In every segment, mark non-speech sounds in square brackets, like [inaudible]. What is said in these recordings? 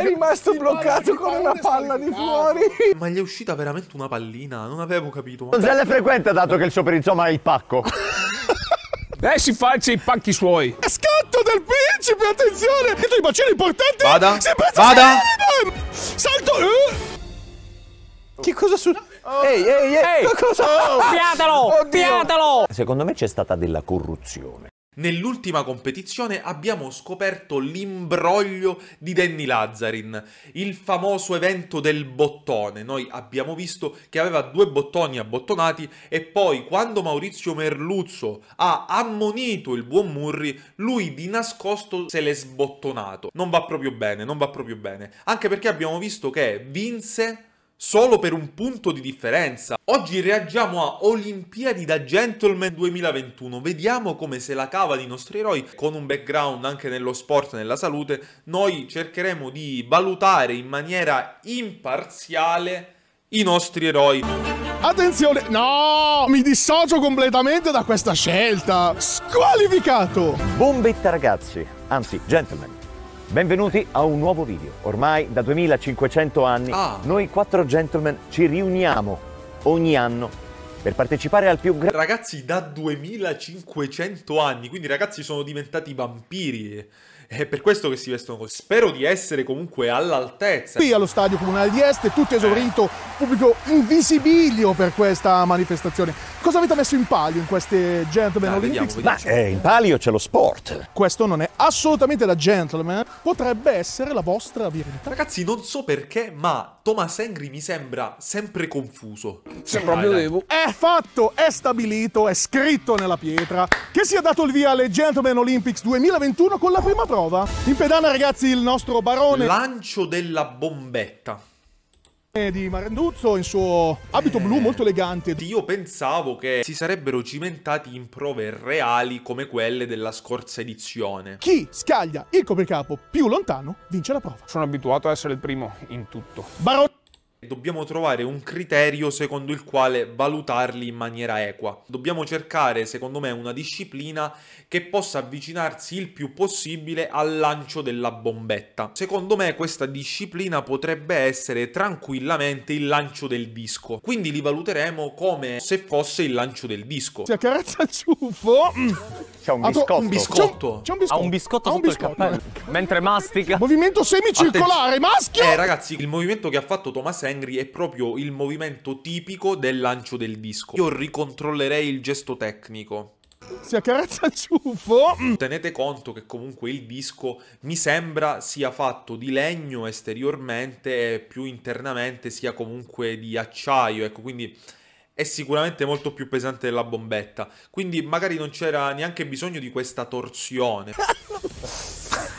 è rimasto bloccato con una palla di fuori. [laughs] Ma gli è uscita veramente una pallina, non avevo capito. Non se le frequenta dato che il suo perizoma è il pacco. [laughs] Lei si faccia i pacchi suoi. Scatto del principe, attenzione! Che dei bacini importanti! Vada! Si Vada! Salto! Uh. Che cosa succede? Oh. Ehi, ehi, ehi! Che cosa? Oh. Oh. piatalo! Piatalo! Secondo me c'è stata della corruzione. Nell'ultima competizione abbiamo scoperto l'imbroglio di Danny Lazzarin, il famoso evento del bottone. Noi abbiamo visto che aveva due bottoni abbottonati e poi quando Maurizio Merluzzo ha ammonito il buon Murri, lui di nascosto se l'è sbottonato. Non va proprio bene, non va proprio bene. Anche perché abbiamo visto che vinse solo per un punto di differenza. Oggi reagiamo a Olimpiadi da Gentleman 2021, vediamo come se la cava di nostri eroi con un background anche nello sport e nella salute, noi cercheremo di valutare in maniera imparziale i nostri eroi. Attenzione, no, mi dissocio completamente da questa scelta. Squalificato! Bombetta ragazzi, anzi gentlemen. Benvenuti a un nuovo video. Ormai da 2500 anni ah. noi quattro gentlemen ci riuniamo ogni anno per partecipare al più grande... Ragazzi, da 2500 anni, quindi ragazzi sono diventati vampiri. È per questo che si vestono così. Spero di essere comunque all'altezza. Qui allo stadio comunale di Est, tutto esaurito, pubblico invisibilio per questa manifestazione. Cosa avete messo in palio in queste Gentlemen ah, Olympics? Vediamo, vediamo. Ma, eh, in palio c'è lo sport. Questo non è assolutamente da gentleman. Potrebbe essere la vostra virilità. Ragazzi, non so perché, ma Thomas Henry mi sembra sempre confuso. Sembra biodevo. È fatto, è stabilito, è scritto nella pietra che si è dato il via alle Gentleman Olympics 2021 con la prima prova. In pedana ragazzi il nostro barone. Lancio della bombetta. Eh, di Marenduzzo in suo abito eh. blu molto elegante. Io pensavo che si sarebbero cimentati in prove reali come quelle della scorsa edizione. Chi scaglia il copricapo più lontano vince la prova. Sono abituato a essere il primo in tutto. Barotti dobbiamo trovare un criterio secondo il quale valutarli in maniera equa. Dobbiamo cercare, secondo me, una disciplina che possa avvicinarsi il più possibile al lancio della bombetta. Secondo me questa disciplina potrebbe essere tranquillamente il lancio del disco. Quindi li valuteremo come se fosse il lancio del disco. Si accarezza il ciuffo. C'è un ah, biscotto. Un biscotto. C'è un, biscotto. Ha un biscotto ha un biscotto. Mentre mastica. Movimento semicircolare, Atten- maschio! Eh ragazzi, il movimento che ha fatto Thomas Henry è proprio il movimento tipico del lancio del disco. Io ricontrollerei il gesto tecnico si accarezza il ciuffo. Mm. Tenete conto che comunque il disco mi sembra sia fatto di legno esteriormente e più internamente sia comunque di acciaio, ecco, quindi è sicuramente molto più pesante della bombetta. Quindi magari non c'era neanche bisogno di questa torsione. [laughs]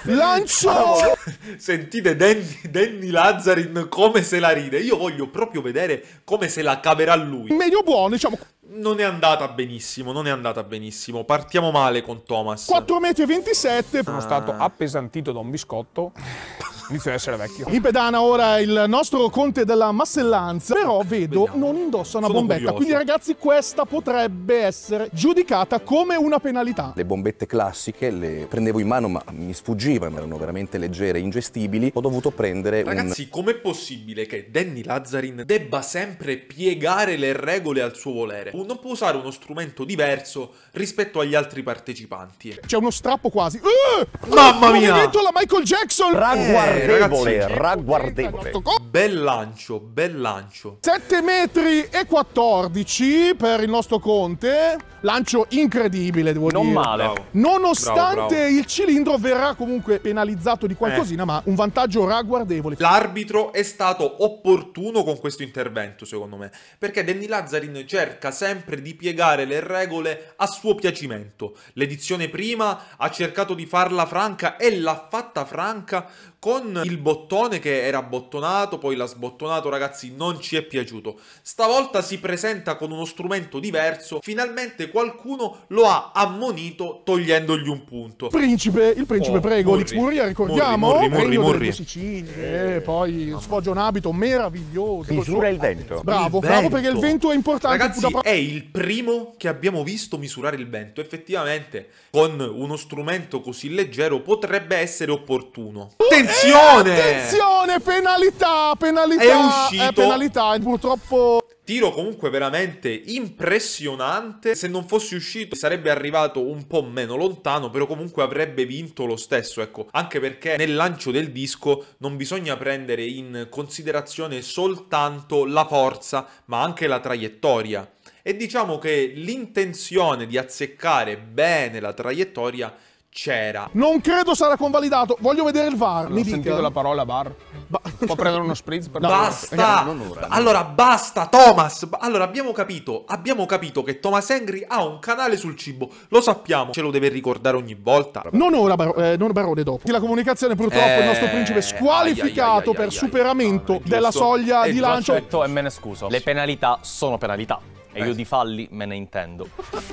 Lancio! [laughs] sentite Danny, Danny, Lazzarin come se la ride. Io voglio proprio vedere come se la caverà lui. Medio buono, diciamo. Non è andata benissimo, non è andata benissimo. Partiamo male con Thomas. 4,27 m. Ah. Sono stato ah. appesantito da un biscotto. [laughs] Inizio ad essere vecchio. In pedana ora il nostro conte della Massellanza, però vedo Vediamo. non indossa una Sono bombetta. Curioso. Quindi ragazzi questa potrebbe essere giudicata come una penalità. Le bombette classiche le prendevo in mano ma mi sfuggivano, erano veramente leggere, e ingestibili. Ho dovuto prendere Ragazzi, un... com'è possibile che Danny Lazzarin debba sempre piegare le regole al suo volere? Non può usare uno strumento diverso rispetto agli altri partecipanti. C'è uno strappo quasi. Uh! Mamma eh, mia! detto la Michael Jackson! Ragguardevole! Ragazzi, ragguardevole. Bel lancio, bel lancio. 7 metri e 14 per il nostro Conte. Lancio incredibile, devo non dire. Non male. Bravo. Nonostante bravo, bravo. il cilindro verrà comunque penalizzato di qualcosina, eh. ma un vantaggio ragguardevole. L'arbitro è stato opportuno con questo intervento, secondo me, perché Danny Lazzarin cerca sempre di piegare le regole a suo piacimento. L'edizione prima ha cercato di farla franca e l'ha fatta franca con il bottone che era bottonato, poi l'ha sbottonato, ragazzi, non ci è piaciuto. Stavolta si presenta con uno strumento diverso, finalmente qualcuno lo ha ammonito togliendogli un punto. Principe, il principe, oh, prego, Lixmuria, ricordiamo, morri, morri, regno morri. Sicilie, eh, eh, poi sfoggia un abito meraviglioso. Misura il vento. Bravo, il bravo, vento. perché il vento è importante. Ragazzi, è il primo che abbiamo visto misurare il vento, effettivamente, con uno strumento così leggero potrebbe essere opportuno. Attenzione! Attenzione! E eh, attenzione, penalità, penalità. È eh, uscito. È penalità, purtroppo tiro comunque veramente impressionante. Se non fosse uscito sarebbe arrivato un po' meno lontano, però comunque avrebbe vinto lo stesso, ecco, anche perché nel lancio del disco non bisogna prendere in considerazione soltanto la forza, ma anche la traiettoria. E diciamo che l'intenzione di azzeccare bene la traiettoria c'era. Non credo sarà convalidato. Voglio vedere il VAR. Non mi dica la parola bar. Ba Può prendere uno spritz per Basta. Eh, allora basta Thomas. Allora abbiamo capito, abbiamo capito che Thomas Angry ha un canale sul cibo. Lo sappiamo, ce lo deve ricordare ogni volta. Non ora, bar eh, non Barone dopo. La comunicazione purtroppo eh... il nostro principe squalificato per superamento della soglia di eh, lancio. E me ne scuso. Le penalità sono penalità. E io eh. di falli me ne intendo.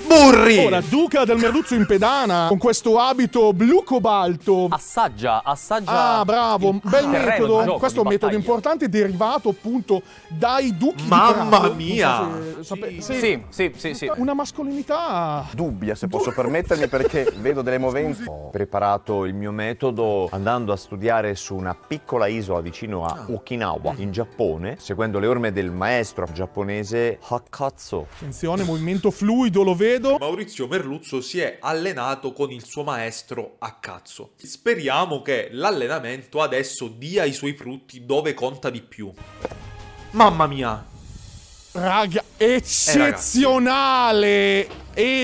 Burri! Ora, duca del Merluzzo in pedana, con questo abito blu cobalto. Assaggia, assaggia. Ah, bravo, il... bel metodo. questo è un metodo importante, derivato appunto dai duchi Mamma mia! So se... sì. Sì, sì, sì, sì. Una mascolinità... Dubbia, se posso permettermi, perché vedo delle movenze. Ho preparato il mio metodo andando a studiare su una piccola isola vicino a ah. Okinawa, in Giappone, seguendo le orme del maestro giapponese Hakatsu Cazzo. Attenzione, movimento fluido, lo vedo. Maurizio Merluzzo si è allenato con il suo maestro a cazzo. Speriamo che l'allenamento adesso dia i suoi frutti dove conta di più. Mamma mia. Raga, eh, eccezionale. Eh,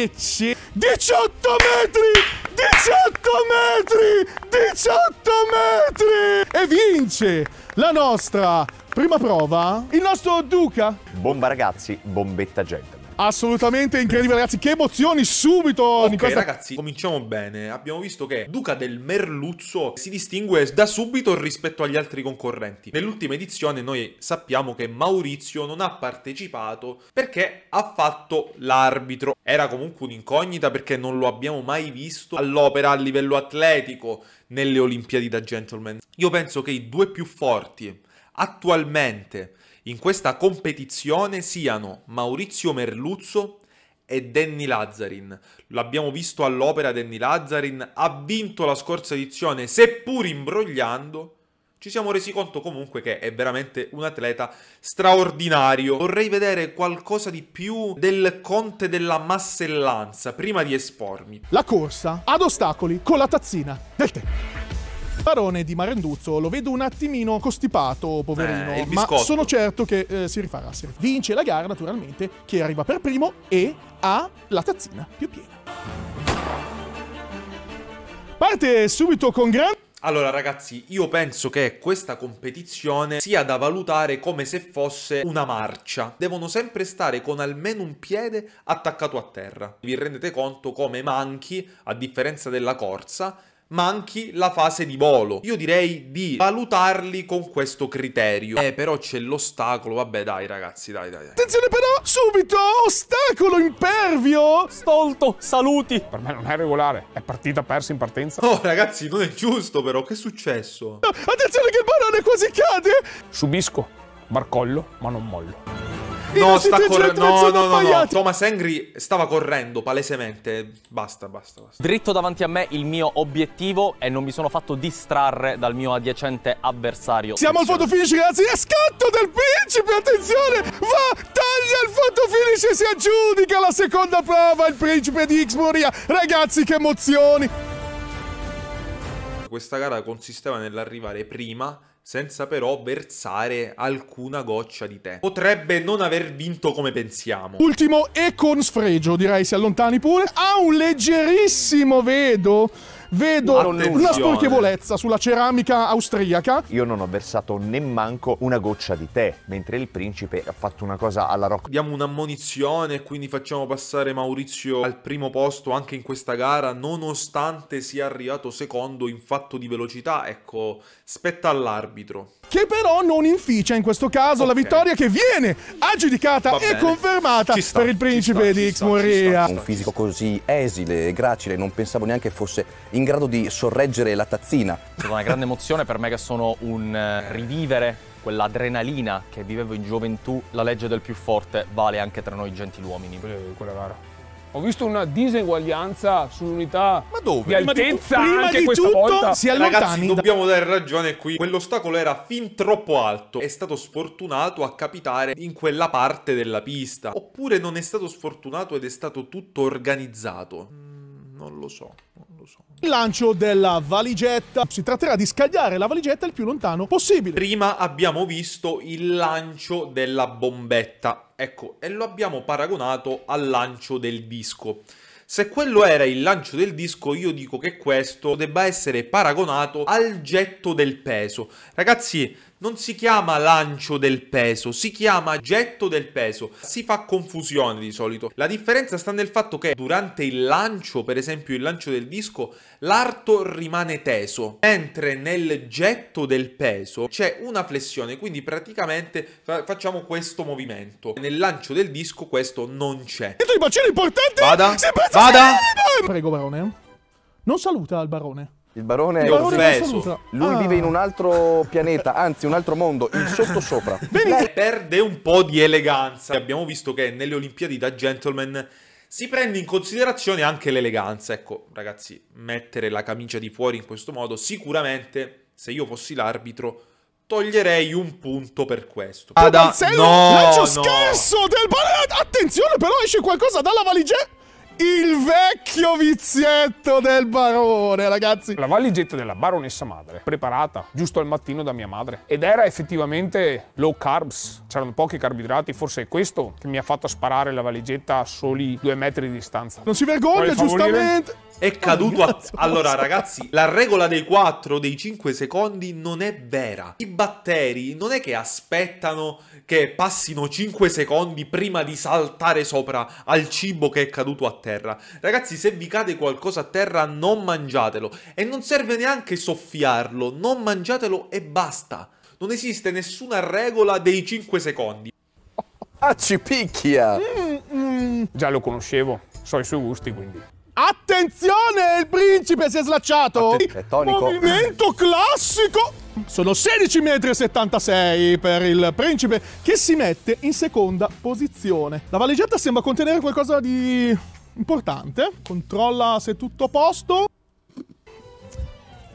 Ecce 18 metri! 18 metri! 18 metri! E vince la nostra prima prova il nostro Duca Bomba ragazzi, bombetta gentleman. Assolutamente incredibile, ragazzi. Che emozioni subito! Ok, questa... ragazzi, cominciamo bene. Abbiamo visto che Duca del Merluzzo si distingue da subito rispetto agli altri concorrenti. Nell'ultima edizione noi sappiamo che Maurizio non ha partecipato perché ha fatto l'arbitro. Era comunque un'incognita perché non lo abbiamo mai visto all'opera a livello atletico nelle Olimpiadi da gentleman. Io penso che i due più forti attualmente in questa competizione siano Maurizio Merluzzo e Danny Lazzarin. L'abbiamo visto all'opera Danny Lazzarin, ha vinto la scorsa edizione seppur imbrogliando. Ci siamo resi conto comunque che è veramente un atleta straordinario. Vorrei vedere qualcosa di più del Conte della Massellanza prima di espormi. La corsa ad ostacoli con la tazzina del tè. Barone di Marenduzzo, lo vedo un attimino costipato, poverino, eh, ma sono certo che eh, si rifarà. Se vince la gara, naturalmente, chi arriva per primo e ha la tazzina più piena. Parte subito con grande... Allora ragazzi, io penso che questa competizione sia da valutare come se fosse una marcia. Devono sempre stare con almeno un piede attaccato a terra. Vi rendete conto come manchi, a differenza della corsa, manchi la fase di volo. Io direi di valutarli con questo criterio. Eh, però c'è l'ostacolo. Vabbè, dai, ragazzi, dai, dai, dai. Attenzione però, subito! Ostacolo impervio! Stolto, saluti! Per me non è regolare, è partita persa in partenza. Oh, ragazzi, non è giusto però, che è successo? attenzione che il barone quasi cade! Subisco, barcollo, ma non mollo no, sta correndo. No, no, no, no, Thomas Angry stava correndo palesemente. Basta, basta, basta. Dritto davanti a me il mio obiettivo e non mi sono fatto distrarre dal mio adiacente avversario. Siamo al foto finish, ragazzi. È scatto del principe, attenzione! Va, taglia il foto finish e si aggiudica la seconda prova il principe di X Moria. Ragazzi, che emozioni! Questa gara consisteva nell'arrivare prima senza però versare alcuna goccia di tè. Potrebbe non aver vinto come pensiamo. Ultimo e con sfregio, direi si allontani pure. Ha ah, un leggerissimo vedo vedo Attenzione. una sporchevolezza sulla ceramica austriaca. Io non ho versato nemmanco una goccia di tè, mentre il principe ha fatto una cosa alla rock. Diamo un'ammonizione, quindi facciamo passare Maurizio al primo posto anche in questa gara, nonostante sia arrivato secondo in fatto di velocità. Ecco, spetta all'arbitro che però non inficia in questo caso okay. la vittoria che viene aggiudicata e confermata sta, per il principe sta, di Xmoria. Un fisico così esile e gracile, non pensavo neanche fosse in grado di sorreggere la tazzina. È stata una grande emozione per me che sono un eh, rivivere quell'adrenalina che vivevo in gioventù, la legge del più forte vale anche tra noi gentiluomini. Eh, quella gara. Ho visto una diseguaglianza sull'unità Ma dove? di altezza prima di, prima anche di questa tutto, volta. Si Ragazzi, dobbiamo dare ragione qui. Quell'ostacolo era fin troppo alto. È stato sfortunato a capitare in quella parte della pista. Oppure non è stato sfortunato ed è stato tutto organizzato. Mm, non lo so. Il lancio della valigetta. Si tratterà di scagliare la valigetta il più lontano possibile. Prima abbiamo visto il lancio della bombetta. Ecco, e lo abbiamo paragonato al lancio del disco. Se quello era il lancio del disco, io dico che questo debba essere paragonato al getto del peso. Ragazzi, non si chiama lancio del peso, si chiama getto del peso. Si fa confusione di solito. La differenza sta nel fatto che durante il lancio, per esempio il lancio del disco, l'arto rimane teso, mentre nel getto del peso c'è una flessione, quindi praticamente fa facciamo questo movimento. Nel lancio del disco questo non c'è. il bacino importante? Vada, vada. Prego barone. Non saluta il barone. Il barone è offeso. Lui ah. vive in un altro pianeta, anzi un altro mondo, il sottosopra. Bene. [laughs] Perde un po' di eleganza. Abbiamo visto che nelle Olimpiadi da gentleman si prende in considerazione anche l'eleganza. Ecco, ragazzi, mettere la camicia di fuori in questo modo sicuramente, se io fossi l'arbitro, toglierei un punto per questo. Ada, ah, no, lancio no. scherzo del barone. Attenzione, però esce qualcosa dalla valigetta il vecchio vizietto del barone, ragazzi. La valigetta della baronessa madre, preparata giusto al mattino da mia madre. Ed era effettivamente low carbs, c'erano pochi carboidrati, forse è questo che mi ha fatto sparare la valigetta a soli due metri di distanza. Non si vergogna, giustamente. È caduto a... Allora ragazzi, la regola dei 4, dei 5 secondi non è vera. I batteri non è che aspettano che passino 5 secondi prima di saltare sopra al cibo che è caduto a terra. Ragazzi, se vi cade qualcosa a terra non mangiatelo e non serve neanche soffiarlo, non mangiatelo e basta. Non esiste nessuna regola dei 5 secondi. Ah, ci picchia! Mm, mm. Già lo conoscevo, so i suoi gusti quindi. Attenzione, il principe si è slacciato! Atten- Movimento classico! Sono 16,76 m per il principe che si mette in seconda posizione. La valigetta sembra contenere qualcosa di importante. Controlla se è tutto a posto.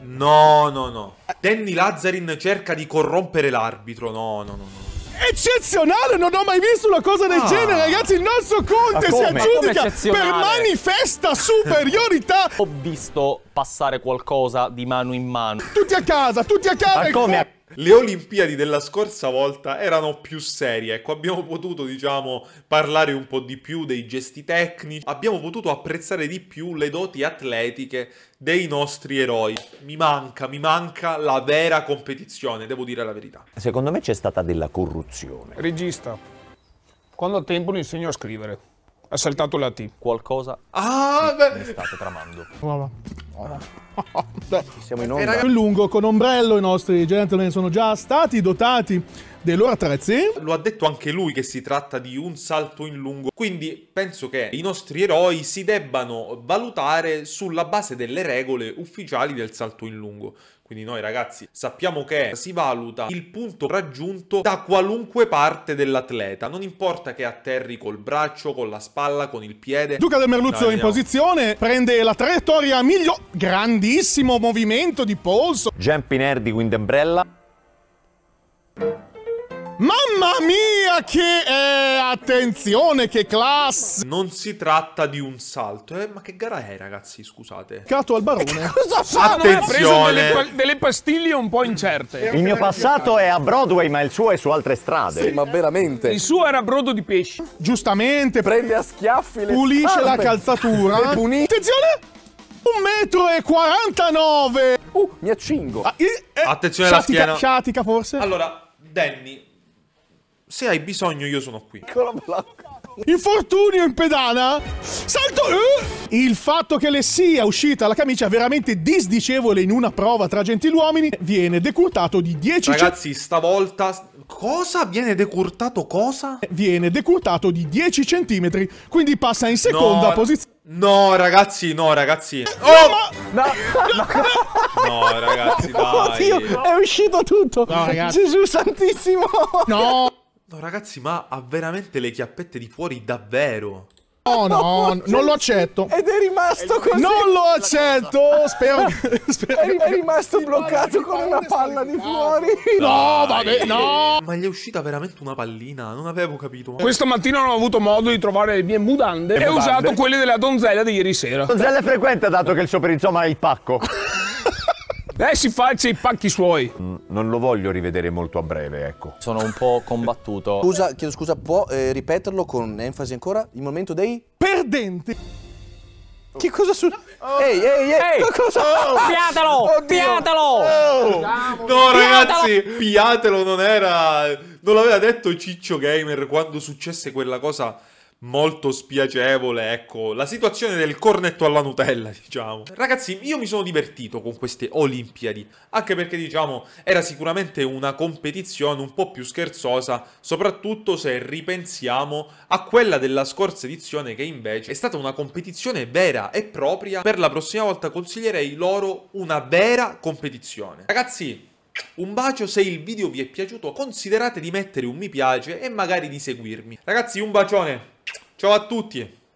No, no, no. Danny Lazzarin cerca di corrompere l'arbitro. No, no, no, no eccezionale, non ho mai visto una cosa del ah. genere, ragazzi. Il nostro Conte si aggiudica per manifesta superiorità. ho visto passare qualcosa di mano in mano. Tutti a casa, tutti a casa. Ma come? le Olimpiadi della scorsa volta erano più serie, ecco, abbiamo potuto, diciamo, parlare un po' di più dei gesti tecnici, abbiamo potuto apprezzare di più le doti atletiche dei nostri eroi. Mi manca, mi manca la vera competizione, devo dire la verità. Secondo me c'è stata della corruzione. Regista, quando ha tempo lo insegno a scrivere. Ha saltato la T. Qualcosa. Ah, beh. Mi state tramando. Vabbè. Vabbè siamo in eh, onda. Più lungo con ombrello i nostri gentlemen sono già stati dotati dei loro attrezzi. Lo ha detto anche lui che si tratta di un salto in lungo, quindi penso che i nostri eroi si debbano valutare sulla base delle regole ufficiali del salto in lungo. Quindi noi ragazzi sappiamo che si valuta il punto raggiunto da qualunque parte dell'atleta, non importa che atterri col braccio, con la spalla, con il piede. Duca del Merluzzo no, in posizione, prende la traiettoria a miglio, grandissimo movimento di polso. Jumping air di Windembrella. Mamma mia che... Eh, attenzione che classe! Non si tratta di un salto. Eh, ma che gara è ragazzi, scusate? Cato al barone. [laughs] Che cosa fa? Attenzione! Ha preso delle, delle, pastiglie un po' incerte. Il mio passato è a Broadway ma il suo è su altre strade. Sì, ma veramente. Il suo era brodo di pesce. Giustamente. Prende a schiaffi le Pulisce scarpe. la calzatura. attenzione! Un metro e 49! Uh, mi accingo. Ah, eh, Attenzione alla schiena. Sciatica forse? Allora, Danny, se hai bisogno io sono qui. Infortunio in pedana? Salto! Eh? Il fatto che le sia uscita la camicia veramente disdicevole in una prova tra gentiluomini viene decurtato di 10 Ragazzi, stavolta cosa viene decurtato cosa? Viene decurtato di 10 cm, quindi passa in seconda no, posizione. No, ragazzi, no, ragazzi. Eh, oh! No, no. no ragazzi, [laughs] dai. Oddio, è uscito tutto. No, ragazzi. Gesù santissimo. No. No, ragazzi, ma ha veramente le chiappette di fuori davvero. Oh, [laughs] no, no, non lo accetto. Ed è rimasto così. Non lo accetto. [laughs] Spero che. è, [laughs] rimasto bloccato con una palla di fuori. No, vabbè, no. Ma gli è uscita veramente una pallina. Non avevo capito. Questa mattina non ho avuto modo di trovare le mie mutande. E ho usato quelle della donzella di ieri sera. Donzella è frequente, dato che il suo perizoma è il pacco. Lei eh, si faccia i pacchi suoi. Mm, non lo voglio rivedere molto a breve, ecco. Sono un po' combattuto. [laughs] Scusa, chiedo scusa, può eh, ripeterlo con enfasi ancora? Il momento dei... Perdenti! Che cosa succede? Oh. Ehi, ehi, ehi! ehi. Cosa... Oh. Piatelo! Oddio. Piatelo! Oh. No, ragazzi, piatelo non era... Non l'aveva detto Ciccio Gamer quando successe quella cosa molto spiacevole, ecco, la situazione del cornetto alla Nutella, [laughs] diciamo. Ragazzi, io mi sono divertito con queste Olimpiadi, anche perché, diciamo, era sicuramente una competizione un po' più scherzosa, soprattutto se ripensiamo a quella della scorsa edizione che invece è stata una competizione vera e propria. Per la prossima volta consiglierei loro una vera competizione. Ragazzi, un bacio se il video vi è piaciuto, considerate di mettere un mi piace e magari di seguirmi. Ragazzi, un bacione. Ciao a tutti.